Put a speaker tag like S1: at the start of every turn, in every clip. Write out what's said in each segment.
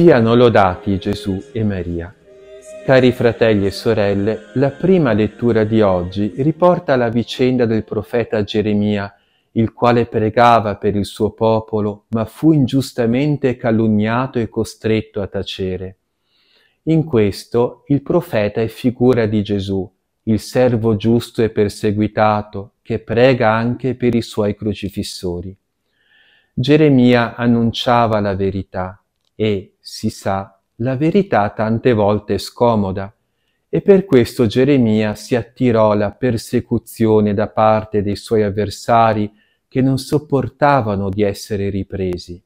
S1: Siano lodati Gesù e Maria. Cari fratelli e sorelle, la prima lettura di oggi riporta la vicenda del profeta Geremia, il quale pregava per il suo popolo, ma fu ingiustamente calunniato e costretto a tacere. In questo il profeta è figura di Gesù, il servo giusto e perseguitato, che prega anche per i suoi crocifissori. Geremia annunciava la verità e, si sa, la verità tante volte è scomoda e per questo Geremia si attirò la persecuzione da parte dei suoi avversari che non sopportavano di essere ripresi.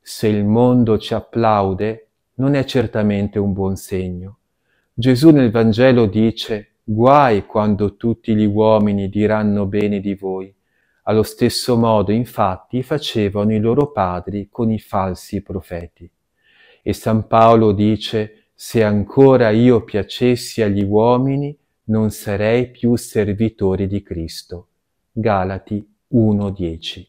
S1: Se il mondo ci applaude, non è certamente un buon segno. Gesù nel Vangelo dice, guai quando tutti gli uomini diranno bene di voi. Allo stesso modo, infatti, facevano i loro padri con i falsi profeti. E San Paolo dice, se ancora io piacessi agli uomini, non sarei più servitore di Cristo. Galati 1.10.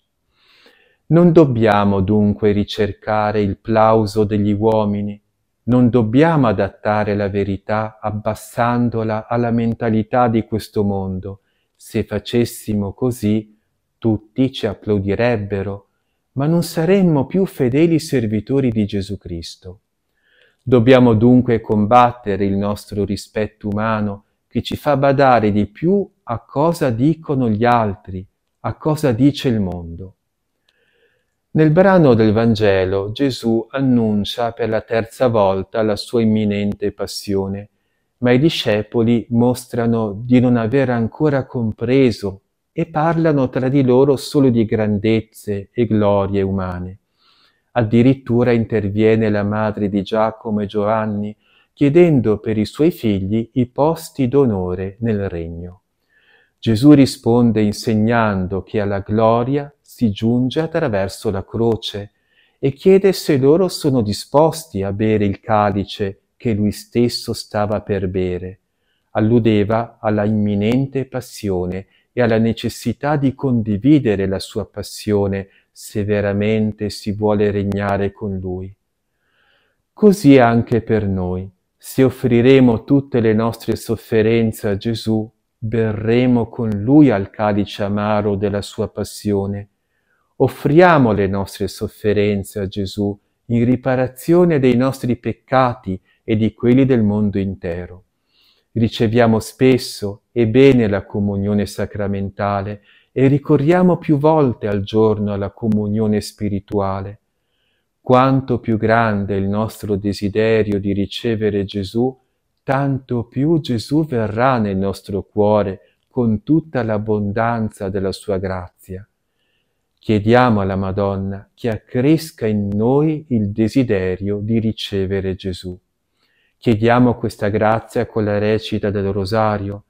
S1: Non dobbiamo dunque ricercare il plauso degli uomini, non dobbiamo adattare la verità abbassandola alla mentalità di questo mondo. Se facessimo così, tutti ci applaudirebbero ma non saremmo più fedeli servitori di Gesù Cristo. Dobbiamo dunque combattere il nostro rispetto umano che ci fa badare di più a cosa dicono gli altri, a cosa dice il mondo. Nel brano del Vangelo Gesù annuncia per la terza volta la sua imminente passione, ma i discepoli mostrano di non aver ancora compreso e parlano tra di loro solo di grandezze e glorie umane. Addirittura interviene la madre di Giacomo e Giovanni chiedendo per i suoi figli i posti d'onore nel regno. Gesù risponde insegnando che alla gloria si giunge attraverso la croce e chiede se loro sono disposti a bere il calice che lui stesso stava per bere. Alludeva alla imminente passione e alla necessità di condividere la sua passione se veramente si vuole regnare con lui. Così anche per noi, se offriremo tutte le nostre sofferenze a Gesù, berremo con lui al calice amaro della sua passione. Offriamo le nostre sofferenze a Gesù in riparazione dei nostri peccati e di quelli del mondo intero riceviamo spesso e bene la comunione sacramentale e ricorriamo più volte al giorno alla comunione spirituale. Quanto più grande è il nostro desiderio di ricevere Gesù, tanto più Gesù verrà nel nostro cuore con tutta l'abbondanza della sua grazia. Chiediamo alla Madonna che accresca in noi il desiderio di ricevere Gesù. Chiediamo questa grazia con la recita del rosario.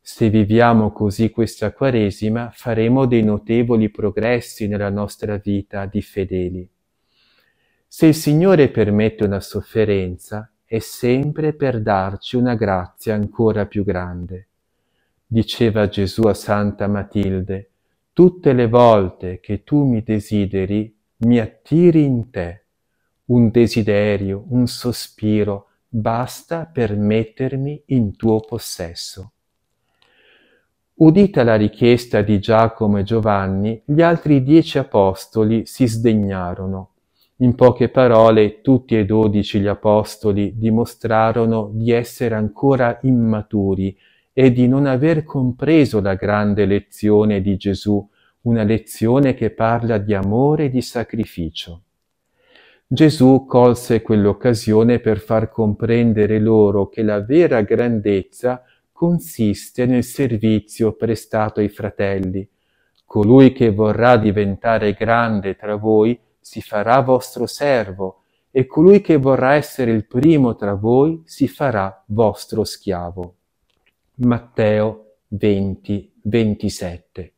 S1: Se viviamo così questa Quaresima, faremo dei notevoli progressi nella nostra vita di fedeli. Se il Signore permette una sofferenza, è sempre per darci una grazia ancora più grande. Diceva Gesù a Santa Matilde, tutte le volte che tu mi desideri, mi attiri in te. Un desiderio, un sospiro, basta per mettermi in tuo possesso. Udita la richiesta di Giacomo e Giovanni, gli altri dieci apostoli si sdegnarono. In poche parole, tutti e dodici gli apostoli dimostrarono di essere ancora immaturi e di non aver compreso la grande lezione di Gesù, una lezione che parla di amore e di sacrificio. Gesù colse quell'occasione per far comprendere loro che la vera grandezza consiste nel servizio prestato ai fratelli. Colui che vorrà diventare grande tra voi si farà vostro servo e colui che vorrà essere il primo tra voi si farà vostro schiavo. Matteo 20, 27.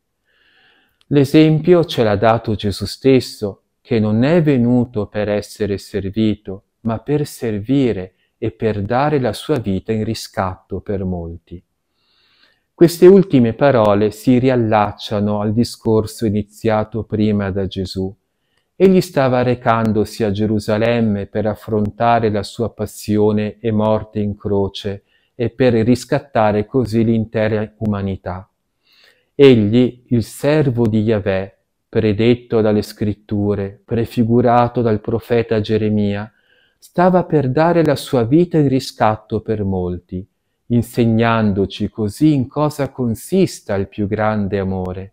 S1: L'esempio ce l'ha dato Gesù stesso che non è venuto per essere servito, ma per servire e per dare la sua vita in riscatto per molti. Queste ultime parole si riallacciano al discorso iniziato prima da Gesù. Egli stava recandosi a Gerusalemme per affrontare la sua passione e morte in croce e per riscattare così l'intera umanità. Egli, il servo di Yahvé, predetto dalle scritture, prefigurato dal profeta Geremia, stava per dare la sua vita in riscatto per molti, insegnandoci così in cosa consista il più grande amore.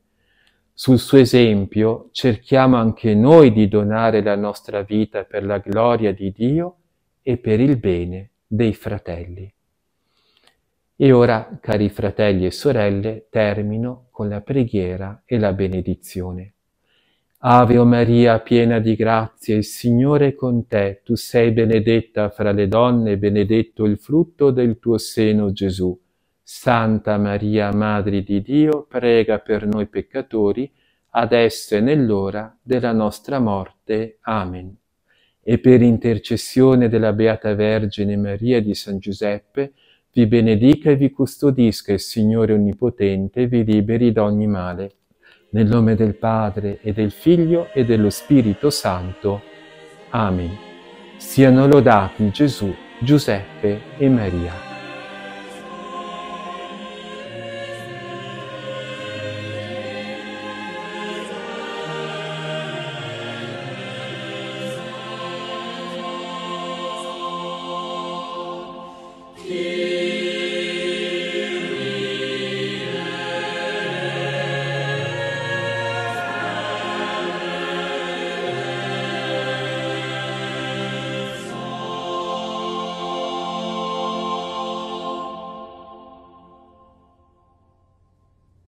S1: Sul suo esempio cerchiamo anche noi di donare la nostra vita per la gloria di Dio e per il bene dei fratelli. E ora, cari fratelli e sorelle, termino con la preghiera e la benedizione. Ave o Maria, piena di grazia, il Signore è con te. Tu sei benedetta fra le donne, benedetto il frutto del tuo seno, Gesù. Santa Maria, Madre di Dio, prega per noi peccatori, adesso e nell'ora della nostra morte. Amen. E per intercessione della Beata Vergine Maria di San Giuseppe, vi benedica e vi custodisca il Signore Onnipotente vi liberi da ogni male. Nel nome del Padre e del Figlio e dello Spirito Santo. Amen. Siano lodati Gesù, Giuseppe e Maria.